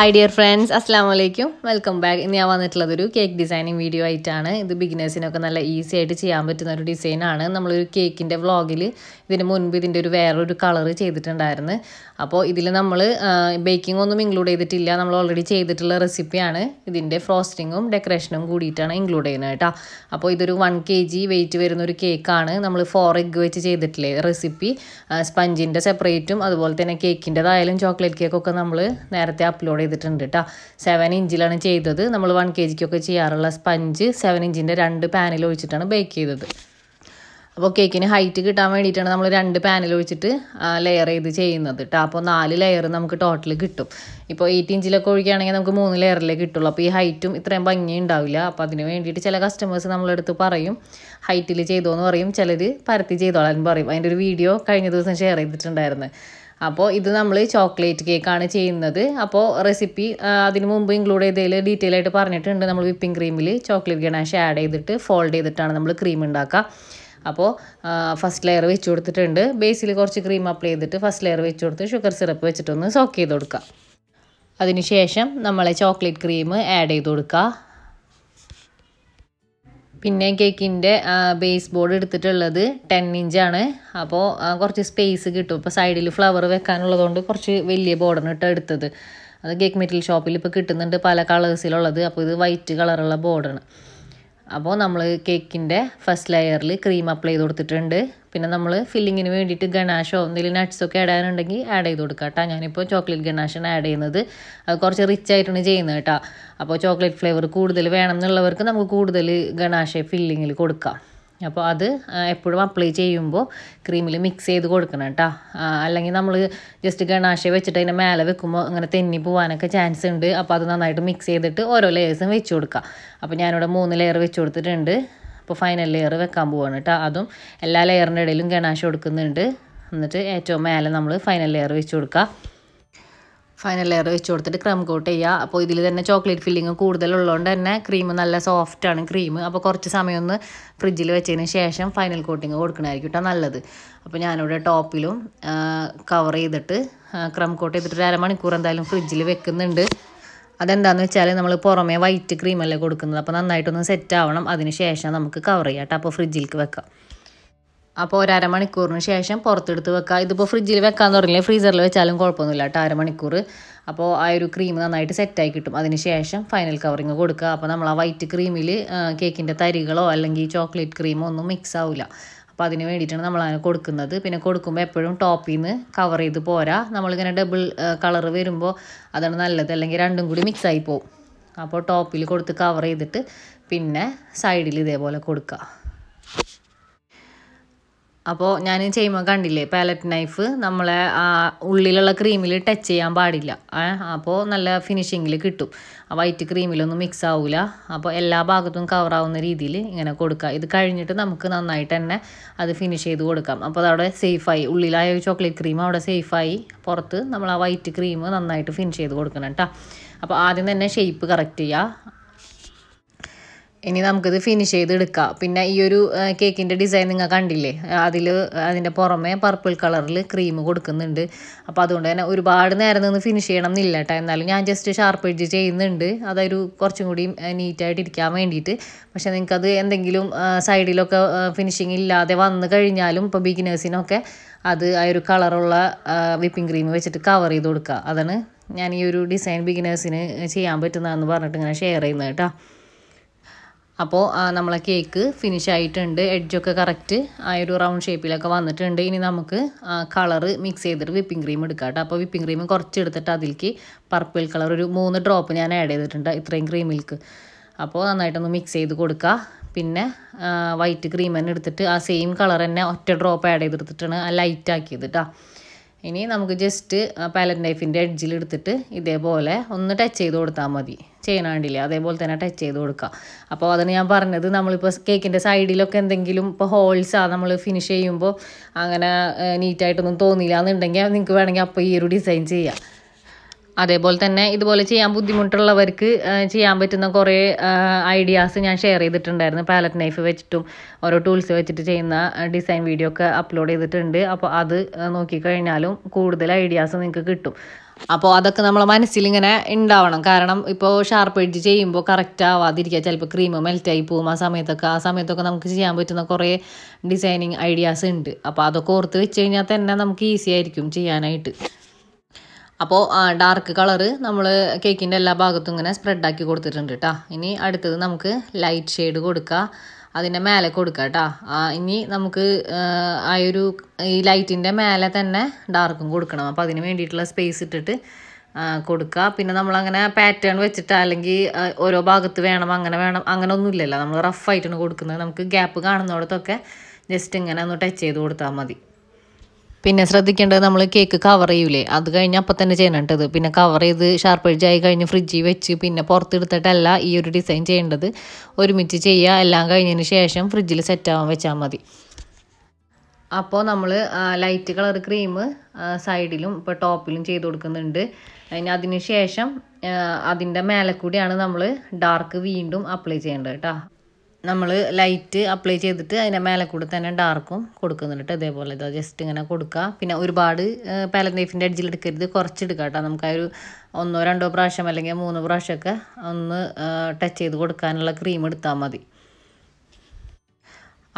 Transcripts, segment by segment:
hi dear friends അസ്സാം വലൈക്കും welcome back ഇന്ന് ഞാൻ വന്നിട്ടുള്ളത് ഒരു കേക്ക് ഡിസൈനിങ് വീഡിയോ ആയിട്ടാണ് ഇത് ബിഗിനേഴ്സിനൊക്കെ നല്ല ഈസി ആയിട്ട് ചെയ്യാൻ പറ്റുന്ന ഒരു ഡിസൈനാണ് നമ്മളൊരു കേക്കിൻ്റെ വ്ളോഗിൽ ഇതിന് മുൻപ് ഇതിൻ്റെ ഒരു വേറൊരു കളർ ചെയ്തിട്ടുണ്ടായിരുന്നു അപ്പോൾ ഇതിൽ നമ്മൾ ബേക്കിംഗ് ഒന്നും ഇൻക്ലൂഡ് ചെയ്തിട്ടില്ല നമ്മൾ ഓൾറെഡി ചെയ്തിട്ടുള്ള റെസിപ്പിയാണ് ഇതിൻ്റെ ഫ്രോസ്റ്റിങ്ങും ഡെക്കറേഷനും കൂടിയിട്ടാണ് ഇൻക്ലൂഡ് ചെയ്യുന്നത് കേട്ടോ അപ്പോൾ ഇതൊരു വൺ കെ ജി വെയിറ്റ് വരുന്ന ഒരു കേക്കാണ് നമ്മൾ ഫോർ എഗ്ഗ് വെച്ച് ചെയ്തിട്ടില്ലേ റെസിപ്പി സ്പഞ്ചിൻ്റെ സെപ്പറേറ്റും അതുപോലെ തന്നെ കേക്കിൻ്റെതായാലും ചോക്ലേറ്റ് കേക്കൊക്കെ നമ്മൾ നേരത്തെ അപ്ലോഡ് ചെയ്തിട്ടുണ്ട് കേട്ടോ സെവൻ ഇഞ്ചിലാണ് ചെയ്തത് നമ്മൾ വൺ കെ ജിക്കൊക്കെ ചെയ്യാറുള്ള സ്പഞ്ച് സെവൻ ഇഞ്ചിൻ്റെ രണ്ട് പാനിൽ ഒഴിച്ചിട്ടാണ് ബേക്ക് ചെയ്തത് അപ്പോൾ കേക്കിന് ഹൈറ്റ് കിട്ടാൻ വേണ്ടിയിട്ടാണ് നമ്മൾ രണ്ട് പാനിൽ ഒഴിച്ചിട്ട് ലെയർ ചെയ്ത് ചെയ്യുന്നത് കേട്ടോ അപ്പോൾ നാല് ലെയർ നമുക്ക് ടോട്ടൽ കിട്ടും ഇപ്പോൾ എയ്റ്റ് ഇഞ്ചിലൊക്കെ ഒഴിക്കുകയാണെങ്കിൽ നമുക്ക് മൂന്ന് ലെയറിലേ കിട്ടുള്ളൂ അപ്പോൾ ഈ ഹൈറ്റും ഇത്രയും ഭംഗി ഉണ്ടാവില്ല അപ്പോൾ അതിന് വേണ്ടിയിട്ട് ചില കസ്റ്റമേഴ്സ് നമ്മളെടുത്ത് പറയും ഹൈറ്റിൽ എന്ന് പറയും ചിലർ പരത്തി ചെയ്തോളാൻ പറയും അതിൻ്റെ ഒരു വീഡിയോ കഴിഞ്ഞ ദിവസം ഷെയർ ചെയ്തിട്ടുണ്ടായിരുന്നു അപ്പോൾ ഇത് നമ്മൾ ചോക്ലേറ്റ് കേക്കാണ് ചെയ്യുന്നത് അപ്പോൾ റെസിപ്പി അതിന് മുമ്പ് ഇൻക്ലൂഡ് ചെയ്തതിൽ ഡീറ്റെയിൽ ആയിട്ട് പറഞ്ഞിട്ടുണ്ട് നമ്മൾ വിപ്പിംഗ് ക്രീമിൽ ചോക്ലേറ്റ് ഗണാഷ് ആഡ് ചെയ്തിട്ട് ഫോൾഡ് ചെയ്തിട്ടാണ് നമ്മൾ ക്രീം ഉണ്ടാക്കുക അപ്പോൾ ഫസ്റ്റ് ലെയർ വെച്ച് കൊടുത്തിട്ടുണ്ട് ബേസിൽ കുറച്ച് ക്രീം അപ്ലൈ ചെയ്തിട്ട് ഫസ്റ്റ് ലെയർ വെച്ച് കൊടുത്ത് ഷുഗർ സിറപ്പ് വെച്ചിട്ടൊന്ന് സോക്ക് ചെയ്ത് കൊടുക്കുക അതിനുശേഷം നമ്മളെ ചോക്ലേറ്റ് ക്രീം ആഡ് ചെയ്ത് കൊടുക്കുക പിന്നെ കേക്കിൻ്റെ ബേസ് ബോർഡ് എടുത്തിട്ടുള്ളത് ടെൻ ഇഞ്ചാണ് അപ്പോൾ കുറച്ച് സ്പേസ് കിട്ടും ഇപ്പോൾ സൈഡിൽ ഫ്ലവർ വെക്കാനുള്ളതുകൊണ്ട് കുറച്ച് വലിയ ബോർഡാണ് കേട്ടോ എടുത്തത് അത് കേക്ക് മെറ്റീരിയൽ ഷോപ്പിൽ ഇപ്പോൾ കിട്ടുന്നുണ്ട് പല കളേഴ്സിലുള്ളത് അപ്പോൾ ഇത് വൈറ്റ് കളറുള്ള ബോർഡാണ് അപ്പോൾ നമ്മൾ കേക്കിൻ്റെ ഫസ്റ്റ് ലെയറിൽ ക്രീം അപ്ലൈ ചെയ്ത് കൊടുത്തിട്ടുണ്ട് പിന്നെ നമ്മൾ ഫില്ലിങ്ങിന് വേണ്ടിയിട്ട് ഗണാഷോ എന്തെങ്കിലും ഒക്കെ ഇടാനുണ്ടെങ്കിൽ ആഡ് ചെയ്ത് കൊടുക്കുക കേട്ടോ ഞാനിപ്പോൾ ചോക്ലേറ്റ് ഗണാഷാണ് ആഡ് ചെയ്യുന്നത് അത് കുറച്ച് റിച്ച് ആയിട്ടാണ് ചെയ്യുന്നത് കേട്ടോ അപ്പോൾ ചോക്ലേറ്റ് ഫ്ലേവർ കൂടുതൽ വേണം എന്നുള്ളവർക്ക് നമുക്ക് കൂടുതൽ ഗണാഷ ഫില്ലിങ്ങിൽ കൊടുക്കാം അപ്പോൾ അത് എപ്പോഴും അപ്ലൈ ചെയ്യുമ്പോൾ ക്രീമിൽ മിക്സ് ചെയ്ത് കൊടുക്കണം കേട്ടോ അല്ലെങ്കിൽ നമ്മൾ ജസ്റ്റ് ഗണാശ വെച്ചിട്ട് അതിൻ്റെ മേലെ വെക്കുമ്പോൾ അങ്ങനെ തെന്നി പോകാനൊക്കെ ചാൻസ് ഉണ്ട് അപ്പോൾ അത് നന്നായിട്ട് മിക്സ് ചെയ്തിട്ട് ഓരോ ലെയേഴ്സും വെച്ച് കൊടുക്കാം അപ്പോൾ ഞാനിവിടെ മൂന്ന് ലെയർ വെച്ച് കൊടുത്തിട്ടുണ്ട് ഇപ്പോൾ ഫൈനൽ ലെയർ വെക്കാൻ പോവാണ് കേട്ടോ അതും എല്ലാ ലെയറിൻ്റെ ഇടയിലും ഗണാശ് കൊടുക്കുന്നുണ്ട് എന്നിട്ട് ഏറ്റവും മേലെ നമ്മൾ ഫൈനൽ ലെയർ വെച്ച് കൊടുക്കുക ഫൈനൽ ലെയർ വെച്ച് കൊടുത്തിട്ട് ക്രം കോട്ട് ചെയ്യുക അപ്പോൾ ഇതിൽ തന്നെ ചോക്ലേറ്റ് ഫില്ലിങ് കൂടുതലുള്ളതുകൊണ്ട് തന്നെ ക്രീം നല്ല സോഫ്റ്റാണ് ക്രീം അപ്പോൾ കുറച്ച് സമയം ഒന്ന് ഫ്രിഡ്ജിൽ വെച്ചതിന് ശേഷം ഫൈനൽ കോട്ടിങ് കൊടുക്കണമായിരിക്കും കേട്ടോ നല്ലത് അപ്പോൾ ഞാനിവിടെ ടോപ്പിലും കവർ ചെയ്തിട്ട് ക്രം കോട്ട് ചെയ്തിട്ട് ഒരു അരമണിക്കൂർ എന്തായാലും ഫ്രിഡ്ജിൽ വെക്കുന്നുണ്ട് അതെന്താണെന്ന് വെച്ചാൽ നമ്മൾ പുറമേ വൈറ്റ് ക്രീമല്ലേ കൊടുക്കുന്നത് അപ്പോൾ നന്നായിട്ടൊന്ന് സെറ്റ് ആവണം അതിന് ശേഷം നമുക്ക് കവർ ചെയ്യാം കേട്ടോ അപ്പോൾ ഫ്രിഡ്ജിലേക്ക് വെക്കാം അപ്പോൾ ഒരു അരമണിക്കൂറിന് ശേഷം പുറത്തെടുത്ത് വെക്കുക ഇതിപ്പോൾ ഫ്രിഡ്ജിൽ വെക്കാമെന്ന് പറഞ്ഞില്ലേ ഫ്രീസറിൽ വെച്ചാലും കുഴപ്പമൊന്നുമില്ല കേട്ടോ അരമണിക്കൂർ അപ്പോൾ ആ ഒരു ക്രീം നന്നായിട്ട് സെറ്റായി കിട്ടും അതിന് ശേഷം ഫൈനൽ കവറിങ് കൊടുക്കുക അപ്പോൾ നമ്മൾ ആ വൈറ്റ് ക്രീമിൽ കേക്കിൻ്റെ തരികളോ അല്ലെങ്കിൽ ചോക്ലേറ്റ് ക്രീമോ ഒന്നും മിക്സ് ആവില്ല അപ്പം അതിന് വേണ്ടിയിട്ടാണ് നമ്മൾ അങ്ങനെ കൊടുക്കുന്നത് പിന്നെ കൊടുക്കുമ്പോൾ എപ്പോഴും ടോപ്പിൽ നിന്ന് കവർ ചെയ്ത് പോരാ നമ്മളിങ്ങനെ ഡബിൾ കളർ വരുമ്പോൾ അതാണ് നല്ലത് അല്ലെങ്കിൽ രണ്ടും കൂടി മിക്സ് ആയി പോകും അപ്പോൾ ടോപ്പിൽ കൊടുത്ത് കവർ ചെയ്തിട്ട് പിന്നെ സൈഡിൽ ഇതേപോലെ കൊടുക്കുക അപ്പോൾ ഞാൻ ചെയ്യുമ്പോൾ കണ്ടില്ലേ പാലറ്റ് നൈഫ് നമ്മളെ ആ ഉള്ളിലുള്ള ക്രീമിൽ ടച്ച് ചെയ്യാൻ പാടില്ല അപ്പോൾ നല്ല ഫിനിഷിങ്ങിൽ കിട്ടും ആ വൈറ്റ് ക്രീമിലൊന്നും മിക്സ് ആവില്ല അപ്പോൾ എല്ലാ ഭാഗത്തും കവറാവുന്ന രീതിയിൽ ഇങ്ങനെ കൊടുക്കുക ഇത് കഴിഞ്ഞിട്ട് നമുക്ക് നന്നായിട്ട് തന്നെ അത് ഫിനിഷ് ചെയ്ത് കൊടുക്കാം അപ്പോൾ അതവിടെ സേഫായി ഉള്ളിലായ ചോക്ലേറ്റ് ക്രീം അവിടെ സേഫായി പുറത്ത് നമ്മൾ ആ വൈറ്റ് ക്രീം നന്നായിട്ട് ഫിനിഷ് ചെയ്ത് കൊടുക്കണം കേട്ടോ അപ്പോൾ ആദ്യം തന്നെ ഷേപ്പ് കറക്റ്റ് ചെയ്യുക ഇനി നമുക്കിത് ഫിനിഷ് ചെയ്തെടുക്കാം പിന്നെ ഈ ഒരു കേക്കിൻ്റെ ഡിസൈൻ നിങ്ങൾ കണ്ടില്ലേ അതിൽ അതിൻ്റെ പുറമെ പർപ്പിൾ കളറിൽ ക്രീം കൊടുക്കുന്നുണ്ട് അപ്പോൾ അതുകൊണ്ട് തന്നെ ഒരുപാട് നേരം നിന്ന് ഫിനിഷ് ചെയ്യണം എന്നില്ല കേട്ടോ എന്നാലും ഞാൻ ജസ്റ്റ് ഷാർപ്പ് എഡ്ജ് ചെയ്യുന്നുണ്ട് അതൊരു കുറച്ചും കൂടി നീറ്റായിട്ട് ഇരിക്കാൻ വേണ്ടിയിട്ട് പക്ഷേ നിങ്ങൾക്കത് എന്തെങ്കിലും സൈഡിലൊക്കെ ഫിനിഷിങ് ഇല്ലാതെ വന്നു കഴിഞ്ഞാലും ഇപ്പോൾ ബിഗിനേഴ്സിനൊക്കെ അത് ആ ഒരു കളറുള്ള വിപ്പിംഗ് ക്രീം വെച്ചിട്ട് കവർ ചെയ്ത് കൊടുക്കുക അതാണ് ഞാൻ ഈ ഒരു ഡിസൈൻ ബിഗിനേഴ്സിന് ചെയ്യാൻ പറ്റുന്നതെന്ന് പറഞ്ഞിട്ട് ഇങ്ങനെ ഷെയർ ചെയ്യുന്നത് കേട്ടോ അപ്പോൾ നമ്മളെ കേക്ക് ഫിനിഷ് ആയിട്ടുണ്ട് എഡ്ജൊക്കെ കറക്റ്റ് ആ ഒരു റൗണ്ട് ഷേപ്പിലൊക്കെ വന്നിട്ടുണ്ട് ഇനി നമുക്ക് കളറ് മിക്സ് ചെയ്തിട്ട് വിപ്പിംഗ് ക്രീം എടുക്കാം കേട്ടോ അപ്പോൾ വിപ്പിംഗ് ക്രീം കുറച്ച് എടുത്തിട്ട് അതിലേക്ക് പർപ്പിൾ കളർ ഒരു മൂന്ന് ഡ്രോപ്പ് ഞാൻ ആഡ് ചെയ്തിട്ടുണ്ട് ഇത്രയും ക്രീമിലേക്ക് അപ്പോൾ നന്നായിട്ടൊന്ന് മിക്സ് ചെയ്ത് കൊടുക്കുക പിന്നെ വൈറ്റ് ക്രീം തന്നെ എടുത്തിട്ട് ആ സെയിം കളർ തന്നെ ഒറ്റ ഡ്രോപ്പ് ആഡ് ചെയ്തെടുത്തിട്ടാണ് ആ ലൈറ്റ് കേട്ടോ ഇനി നമുക്ക് ജസ്റ്റ് പാലറ്റ് നൈഫിൻ്റെ എഡ്ജിൽ എടുത്തിട്ട് ഇതേപോലെ ഒന്ന് ടച്ച് ചെയ്ത് കൊടുത്താൽ മതി ചെയ്യണാണ്ടില്ല അതേപോലെ തന്നെ ടച്ച് ചെയ്ത് കൊടുക്കുക അപ്പോൾ അതിന് ഞാൻ പറഞ്ഞത് നമ്മളിപ്പോൾ കേക്കിൻ്റെ സൈഡിലൊക്കെ എന്തെങ്കിലും ഇപ്പോൾ ഹോൾസാ നമ്മൾ ഫിനിഷ് ചെയ്യുമ്പോൾ അങ്ങനെ നീറ്റായിട്ടൊന്നും തോന്നിയില്ല എന്നുണ്ടെങ്കിൽ നിങ്ങൾക്ക് വേണമെങ്കിൽ അപ്പോൾ ഈ ഒരു ഡിസൈൻ ചെയ്യാം അതേപോലെ തന്നെ ഇതുപോലെ ചെയ്യാൻ ബുദ്ധിമുട്ടുള്ളവർക്ക് ചെയ്യാൻ പറ്റുന്ന കുറേ ഐഡിയാസ് ഞാൻ ഷെയർ ചെയ്തിട്ടുണ്ടായിരുന്നു പാലറ്റ് നൈഫ് വെച്ചിട്ടും ഓരോ ടൂൾസ് വെച്ചിട്ട് ചെയ്യുന്ന ഡിസൈൻ വീഡിയോ ഒക്കെ അപ്ലോഡ് ചെയ്തിട്ടുണ്ട് അപ്പോൾ അത് നോക്കിക്കഴിഞ്ഞാലും കൂടുതൽ ഐഡിയാസ് നിങ്ങൾക്ക് കിട്ടും അപ്പോൾ അതൊക്കെ നമ്മളെ മനസ്സിലിങ്ങനെ ഉണ്ടാവണം കാരണം ഇപ്പോൾ ഷാർപ്പ് എഡ്ജ് ചെയ്യുമ്പോൾ കറക്റ്റ് ആവാതിരിക്കുക ചിലപ്പോൾ ക്രീം മെൽറ്റായി പോവും ആ സമയത്തൊക്കെ ആ സമയത്തൊക്കെ നമുക്ക് ചെയ്യാൻ പറ്റുന്ന കുറേ ഡിസൈനിങ് ഐഡിയാസ് ഉണ്ട് അപ്പോൾ അതൊക്കെ ഓർത്ത് വെച്ച് കഴിഞ്ഞാൽ തന്നെ നമുക്ക് ഈസി ആയിരിക്കും ചെയ്യാനായിട്ട് അപ്പോൾ ഡാർക്ക് കളറ് നമ്മൾ കേക്കിൻ്റെ എല്ലാ ഭാഗത്തും ഇങ്ങനെ സ്പ്രെഡാക്കി കൊടുത്തിട്ടുണ്ട് കേട്ടോ ഇനി അടുത്തത് നമുക്ക് ലൈറ്റ് ഷെയ്ഡ് കൊടുക്കുക അതിൻ്റെ മേലെ കൊടുക്കുക കേട്ടോ ഇനി നമുക്ക് ആ ഒരു ഈ ലൈറ്റിൻ്റെ മേലെ തന്നെ ഡാർക്കും കൊടുക്കണം അപ്പോൾ അതിന് വേണ്ടിയിട്ടുള്ള സ്പേസ് ഇട്ടിട്ട് കൊടുക്കുക പിന്നെ നമ്മളങ്ങനെ പാറ്റേൺ വെച്ചിട്ട് അല്ലെങ്കിൽ ഓരോ ഭാഗത്ത് വേണം അങ്ങനെ വേണം അങ്ങനെ ഒന്നുമില്ലല്ലോ നമ്മൾ റഫായിട്ടാണ് കൊടുക്കുന്നത് നമുക്ക് ഗ്യാപ്പ് കാണുന്നിടത്തൊക്കെ ജസ്റ്റ് ഇങ്ങനെ ഒന്ന് ടച്ച് ചെയ്ത് കൊടുത്താൽ മതി പിന്നെ ശ്രദ്ധിക്കേണ്ടത് നമ്മൾ കേക്ക് കവർ ചെയ്യൂലേ അത് കഴിഞ്ഞ് അപ്പം തന്നെ ചെയ്യണേണ്ടത് പിന്നെ കവർ ചെയ്ത് ഷാർപ്പ് എഡ്ജ് ആയി കഴിഞ്ഞ് ഫ്രിഡ്ജിൽ വെച്ച് പിന്നെ പുറത്തെടുത്തിട്ടല്ല ഈ ഒരു ഡിസൈൻ ചെയ്യേണ്ടത് ഒരുമിച്ച് ചെയ്യുക എല്ലാം കഴിഞ്ഞതിന് ശേഷം ഫ്രിഡ്ജിൽ സെറ്റ് ആവാൻ വെച്ചാൽ മതി അപ്പോൾ നമ്മൾ ലൈറ്റ് കളർ ക്രീം സൈഡിലും ഇപ്പോൾ ടോപ്പിലും ചെയ്ത് കൊടുക്കുന്നുണ്ട് അതിന് അതിന് ശേഷം അതിൻ്റെ മേലെ കൂടിയാണ് നമ്മൾ ഡാർക്ക് വീണ്ടും അപ്ലൈ ചെയ്യേണ്ടത് കേട്ടോ നമ്മൾ ലൈറ്റ് അപ്ലൈ ചെയ്തിട്ട് അതിൻ്റെ മേലെ കൂടെ തന്നെ ഡാർക്കും കൊടുക്കുന്നുണ്ട് കേട്ടോ ഇതേപോലെ ഇതോ ജസ്റ്റ് ഇങ്ങനെ കൊടുക്കുക പിന്നെ ഒരുപാട് പാലറ്റ് നൈഫിൻ്റെ അടിച്ചിൽ എടുക്കരുത് കുറച്ചെടുക്കുക കേട്ടോ നമുക്ക് ആ ഒരു ഒന്നോ രണ്ടോ പ്രാവശ്യം അല്ലെങ്കിൽ മൂന്ന് പ്രാവശ്യമൊക്കെ ഒന്ന് ടച്ച് ചെയ്ത് കൊടുക്കാനുള്ള ക്രീം എടുത്താൽ മതി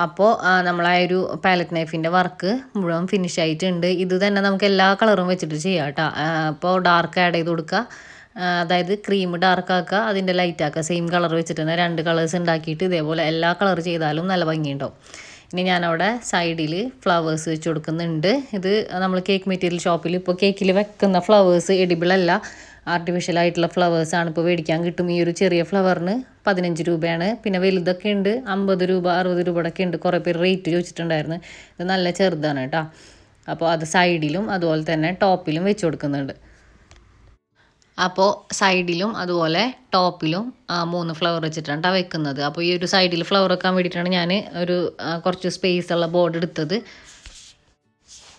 അപ്പോൾ നമ്മളാ ഒരു പാലറ്റ് നൈഫിൻ്റെ വർക്ക് മുഴുവൻ ഫിനിഷ് ആയിട്ടുണ്ട് ഇത് തന്നെ നമുക്ക് എല്ലാ കളറും വെച്ചിട്ട് ചെയ്യാം കേട്ടോ അപ്പോൾ ഡാർക്ക് ആഡ് ചെയ്ത് കൊടുക്കുക അതായത് ക്രീം ഡാർക്ക് ആക്കുക അതിൻ്റെ ലൈറ്റ് ആക്കുക സെയിം കളർ വെച്ചിട്ട് തന്നെ രണ്ട് കളേഴ്സ് ഉണ്ടാക്കിയിട്ട് ഇതേപോലെ എല്ലാ കളർ ചെയ്താലും നല്ല ഭംഗിയുണ്ടാവും ഇനി ഞാനവിടെ സൈഡിൽ ഫ്ലവേഴ്സ് വെച്ച് കൊടുക്കുന്നുണ്ട് ഇത് നമ്മൾ കേക്ക് മെറ്റീരിയൽ ഷോപ്പിൽ ഇപ്പോൾ കേക്കിൽ വെക്കുന്ന ഫ്ലവേഴ്സ് എഡിബിൾ അല്ല ആർട്ടിഫിഷ്യൽ ആയിട്ടുള്ള ഫ്ലവേഴ്സ് ആണ് ഇപ്പോൾ മേടിക്കാൻ കിട്ടും ഈ ഒരു ചെറിയ ഫ്ലവറിന് പതിനഞ്ച് രൂപയാണ് പിന്നെ വലുതൊക്കെ ഉണ്ട് അമ്പത് രൂപ അറുപത് രൂപയുടെയൊക്കെ ഉണ്ട് കുറേ പേര് റേറ്റ് ചോദിച്ചിട്ടുണ്ടായിരുന്നു ഇത് നല്ല ചെറുതാണ് കേട്ടോ അപ്പോൾ അത് സൈഡിലും അതുപോലെ തന്നെ ടോപ്പിലും വെച്ച് കൊടുക്കുന്നുണ്ട് അപ്പോൾ സൈഡിലും അതുപോലെ ടോപ്പിലും മൂന്ന് ഫ്ലവർ വെച്ചിട്ടാണ് വെക്കുന്നത് അപ്പോൾ ഈ ഒരു സൈഡിൽ ഫ്ലവർ വെക്കാൻ വേണ്ടിയിട്ടാണ് ഞാൻ ഒരു കുറച്ച് സ്പേസ് ഉള്ള ബോർഡ് എടുത്തത്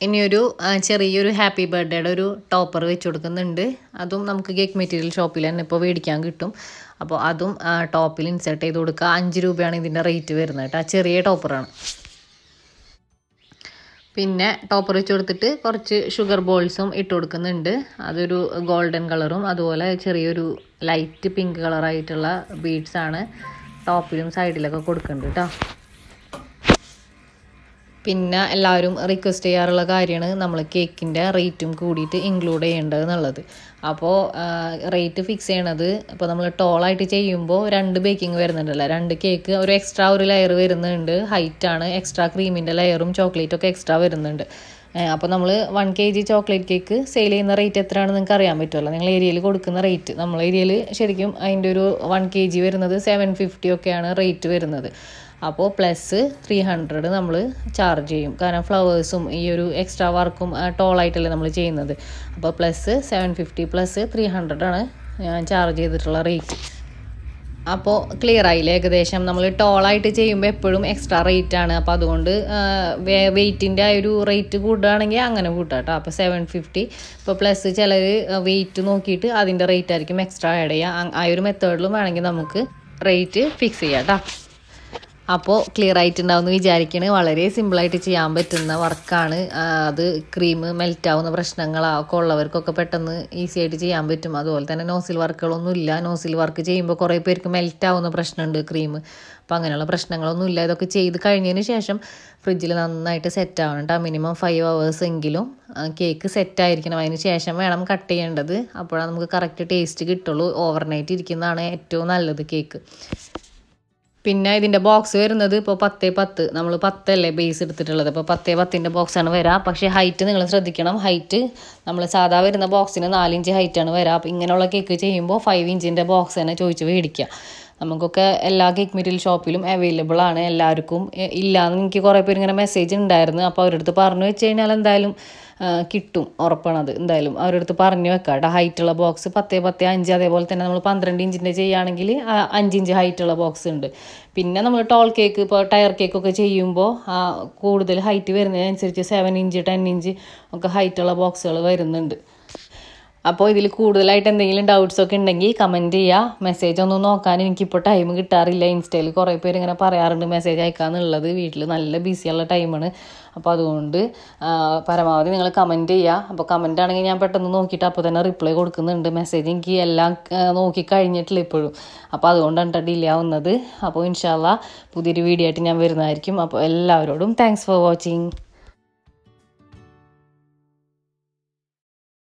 ഇനിയൊരു ചെറിയൊരു ഹാപ്പി ബർത്ത്ഡേയുടെ ഒരു ടോപ്പർ വെച്ച് കൊടുക്കുന്നുണ്ട് അതും നമുക്ക് കേക്ക് മെറ്റീരിയൽ ഷോപ്പിൽ തന്നെ ഇപ്പോൾ മേടിക്കാൻ കിട്ടും അപ്പോൾ അതും ടോപ്പിൽ ഇൻസേർട്ട് ചെയ്ത് കൊടുക്കുക അഞ്ച് രൂപയാണ് ഇതിൻ്റെ റേറ്റ് വരുന്നത് കേട്ടോ ചെറിയ ടോപ്പറാണ് പിന്നെ ടോപ്പർ വെച്ച് കൊടുത്തിട്ട് കുറച്ച് ഷുഗർ ബോൾസും ഇട്ട് കൊടുക്കുന്നുണ്ട് അതൊരു ഗോൾഡൻ കളറും അതുപോലെ ചെറിയൊരു ലൈറ്റ് പിങ്ക് കളറായിട്ടുള്ള ബീഡ്സാണ് ടോപ്പിലും സൈഡിലൊക്കെ കൊടുക്കുന്നുണ്ട് കേട്ടോ പിന്നെ എല്ലാവരും റിക്വസ്റ്റ് ചെയ്യാറുള്ള കാര്യമാണ് നമ്മൾ കേക്കിൻ്റെ റേറ്റും കൂടിയിട്ട് ഇൻക്ലൂഡ് ചെയ്യേണ്ടത് എന്നുള്ളത് അപ്പോൾ റേറ്റ് ഫിക്സ് ചെയ്യണത് അപ്പോൾ നമ്മൾ ടോളായിട്ട് ചെയ്യുമ്പോൾ രണ്ട് ബേക്കിംഗ് വരുന്നുണ്ടല്ലോ രണ്ട് കേക്ക് ഒരു എക്സ്ട്രാ ഒരു ലെയർ വരുന്നുണ്ട് ഹൈറ്റാണ് എക്സ്ട്രാ ക്രീമിൻ്റെ ലെയറും ചോക്ലേറ്റൊക്കെ എക്സ്ട്രാ വരുന്നുണ്ട് അപ്പോൾ നമ്മൾ one K G chocolate cake sale ചെയ്യുന്ന റേറ്റ് എത്രയാണെന്ന് നിങ്ങൾക്ക് അറിയാൻ പറ്റുമല്ലോ നിങ്ങൾ ഏരിയയിൽ കൊടുക്കുന്ന റേറ്റ് നമ്മൾ ഏരിയയിൽ ശരിക്കും അതിൻ്റെ ഒരു വൺ കെ ജി വരുന്നത് സെവൻ ഫിഫ്റ്റി ഒക്കെയാണ് റേറ്റ് വരുന്നത് അപ്പോൾ പ്ലസ് ത്രീ ഹൺഡ്രഡ് നമ്മൾ ചാർജ് ചെയ്യും കാരണം ഫ്ലവേഴ്സും ഈ ഒരു എക്സ്ട്രാ വർക്കും ടോളായിട്ടല്ലേ നമ്മൾ ചെയ്യുന്നത് അപ്പോൾ plus seven fifty plus three ഹൺഡ്രഡാണ് ഞാൻ ചാർജ് ചെയ്തിട്ടുള്ള റേറ്റ് അപ്പോൾ ക്ലിയർ ആയില്ലേ ഏകദേശം നമ്മൾ ടോളായിട്ട് ചെയ്യുമ്പോൾ എപ്പോഴും എക്സ്ട്രാ റേറ്റ് ആണ് അപ്പോൾ അതുകൊണ്ട് വെയിറ്റിൻ്റെ ആ ഒരു റേറ്റ് കൂടുകയാണെങ്കിൽ അങ്ങനെ കൂട്ടാം കേട്ടോ അപ്പോൾ സെവൻ ഫിഫ്റ്റി ഇപ്പോൾ പ്ലസ് ചിലർ വെയിറ്റ് നോക്കിയിട്ട് അതിൻ്റെ റേറ്റ് ആയിരിക്കും എക്സ്ട്രാ ആഡ് ചെയ്യുക ആ ഒരു മെത്തേഡിലും വേണമെങ്കിൽ നമുക്ക് റേറ്റ് ഫിക്സ് ചെയ്യാം കേട്ടോ അപ്പോൾ ക്ലിയർ ആയിട്ടുണ്ടാവും എന്ന് വിചാരിക്കണേ വളരെ സിമ്പിളായിട്ട് ചെയ്യാൻ പറ്റുന്ന വർക്കാണ് അത് ക്രീം മെൽറ്റ് ആവുന്ന പ്രശ്നങ്ങളൊക്കെ ഉള്ളവർക്കൊക്കെ പെട്ടെന്ന് ഈസി ആയിട്ട് ചെയ്യാൻ പറ്റും അതുപോലെ തന്നെ നോസിൽ വർക്കുകളൊന്നും ഇല്ല നോസിൽ വർക്ക് ചെയ്യുമ്പോൾ കുറേ പേർക്ക് ആവുന്ന പ്രശ്നമുണ്ട് ക്രീം അപ്പോൾ അങ്ങനെയുള്ള പ്രശ്നങ്ങളൊന്നും ഇല്ല ഇതൊക്കെ ചെയ്ത് കഴിഞ്ഞതിന് ശേഷം ഫ്രിഡ്ജിൽ നന്നായിട്ട് സെറ്റ് ആവണം കേട്ടോ മിനിമം ഫൈവ് അവേഴ്സ് എങ്കിലും കേക്ക് സെറ്റ് ആയിരിക്കണം അതിന് ശേഷം വേണം കട്ട് ചെയ്യേണ്ടത് അപ്പോഴാണ് നമുക്ക് കറക്റ്റ് ടേസ്റ്റ് കിട്ടുള്ളൂ ഓവർനൈറ്റ് ഇരിക്കുന്നതാണ് ഏറ്റവും നല്ലത് കേക്ക് പിന്നെ ഇതിൻ്റെ ബോക്സ് വരുന്നത് ഇപ്പോൾ പത്തേ പത്ത് നമ്മൾ പത്തല്ലേ ബേസ് എടുത്തിട്ടുള്ളത് അപ്പോൾ പത്തേ പത്തിൻ്റെ ബോക്സാണ് വരാം പക്ഷേ ഹൈറ്റ് നിങ്ങൾ ശ്രദ്ധിക്കണം ഹൈറ്റ് നമ്മൾ സാധാ വരുന്ന ബോക്സിന് നാലിഞ്ച് ഹൈറ്റാണ് വരാം അപ്പോൾ ഇങ്ങനെയുള്ള കേക്ക് ചെയ്യുമ്പോൾ ഫൈവ് ഇഞ്ചിൻ്റെ ബോക്സ് തന്നെ ചോദിച്ച് മേടിക്കുക നമുക്കൊക്കെ എല്ലാ കേക്ക് മെറ്റീരിയൽ ഷോപ്പിലും അവൈലബിൾ ആണ് എല്ലാവർക്കും ഇല്ലാന്ന് എനിക്ക് കുറേ പേര് ഇങ്ങനെ മെസ്സേജ് ഉണ്ടായിരുന്നു അപ്പോൾ അവരടുത്ത് പറഞ്ഞു വെച്ച് കഴിഞ്ഞാൽ എന്തായാലും കിട്ടും ഉറപ്പാണത് എന്തായാലും അവരടുത്ത് പറഞ്ഞു വെക്കാം ഹൈറ്റ് ഹൈറ്റുള്ള ബോക്സ് പത്തേ പത്തേ അഞ്ച് അതേപോലെ തന്നെ നമ്മൾ പന്ത്രണ്ട് ഇഞ്ചിൻ്റെ ചെയ്യുകയാണെങ്കിൽ അഞ്ചിഞ്ച് ഹൈറ്റുള്ള ബോക്സ് ഉണ്ട് പിന്നെ നമ്മൾ ടോൾ കേക്ക് ഇപ്പോൾ ടയർ കേക്കൊക്കെ ചെയ്യുമ്പോൾ കൂടുതൽ ഹൈറ്റ് വരുന്നതിനനുസരിച്ച് സെവൻ ഇഞ്ച് ടെൻ ഇഞ്ച് ഒക്കെ ഹൈറ്റുള്ള ബോക്സുകൾ വരുന്നുണ്ട് അപ്പോൾ ഇതിൽ കൂടുതലായിട്ട് എന്തെങ്കിലും ഡൗട്ട്സ് ഒക്കെ ഉണ്ടെങ്കിൽ കമൻറ്റ് ചെയ്യുക മെസ്സേജ് ഒന്നും നോക്കാൻ എനിക്കിപ്പോൾ ടൈം കിട്ടാറില്ല ഇൻസ്റ്റയിൽ കുറേ പേര് ഇങ്ങനെ പറയാറുണ്ട് മെസ്സേജ് അയക്കാന്നുള്ളത് വീട്ടിൽ നല്ല ബിസിയുള്ള ടൈമാണ് അപ്പോൾ അതുകൊണ്ട് പരമാവധി നിങ്ങൾ കമൻറ്റ് ചെയ്യുക അപ്പോൾ കമൻറ്റ് ആണെങ്കിൽ ഞാൻ പെട്ടെന്ന് നോക്കിയിട്ട് അപ്പോൾ തന്നെ റിപ്ലൈ കൊടുക്കുന്നുണ്ട് മെസ്സേജ് എനിക്ക് എല്ലാം നോക്കി കഴിഞ്ഞിട്ടില്ല ഇപ്പോഴും അപ്പോൾ അതുകൊണ്ടാണ് ഡിലേ ആവുന്നത് അപ്പോൾ ഇൻഷാല്ല പുതിയൊരു വീഡിയോ ആയിട്ട് ഞാൻ വരുന്നതായിരിക്കും അപ്പോൾ എല്ലാവരോടും താങ്ക്സ് ഫോർ വാച്ചിങ്